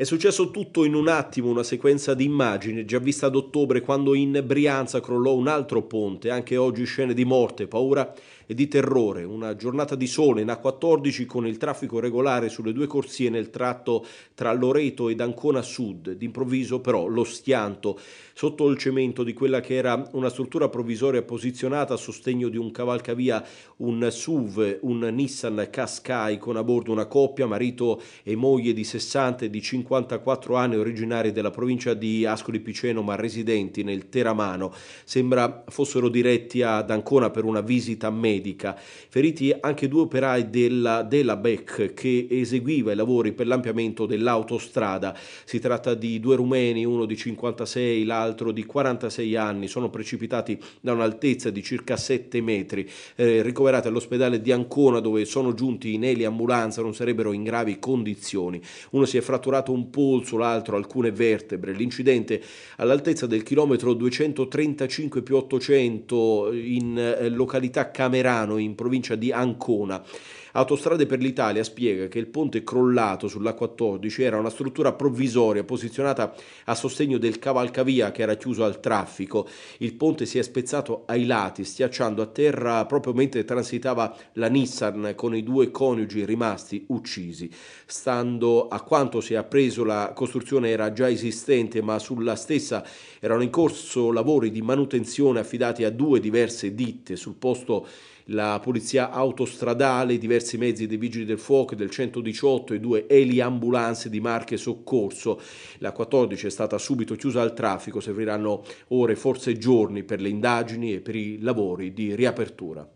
È successo tutto in un attimo, una sequenza di immagini già vista ad ottobre quando in Brianza crollò un altro ponte, anche oggi scene di morte, paura e di terrore, una giornata di sole in A14 con il traffico regolare sulle due corsie nel tratto tra Loreto ed Ancona Sud, d'improvviso però lo schianto sotto il cemento di quella che era una struttura provvisoria posizionata a sostegno di un cavalcavia, un SUV, un Nissan Qashqai con a bordo una coppia, marito e moglie di 60 e di 50 54 anni, originari della provincia di Ascoli Piceno, ma residenti nel Teramano. Sembra fossero diretti ad Ancona per una visita medica. Feriti anche due operai della, della BEC che eseguiva i lavori per l'ampliamento dell'autostrada. Si tratta di due rumeni, uno di 56, l'altro di 46 anni. Sono precipitati da un'altezza di circa 7 metri, eh, ricoverati all'ospedale di Ancona dove sono giunti in eliambulanza, non sarebbero in gravi condizioni. Uno si è fratturato un un polso, l'altro alcune vertebre. L'incidente all'altezza del chilometro 235 più 800 in eh, località Camerano, in provincia di Ancona. Autostrade per l'Italia spiega che il ponte crollato sull'A14 era una struttura provvisoria posizionata a sostegno del cavalcavia che era chiuso al traffico. Il ponte si è spezzato ai lati, schiacciando a terra proprio mentre transitava la Nissan con i due coniugi rimasti uccisi. Stando a quanto si è appreso la costruzione era già esistente, ma sulla stessa erano in corso lavori di manutenzione affidati a due diverse ditte sul posto la polizia autostradale, diversi mezzi dei vigili del fuoco, del 118 e due eliambulanze di Marche Soccorso. La 14 è stata subito chiusa al traffico, serviranno ore, forse giorni per le indagini e per i lavori di riapertura.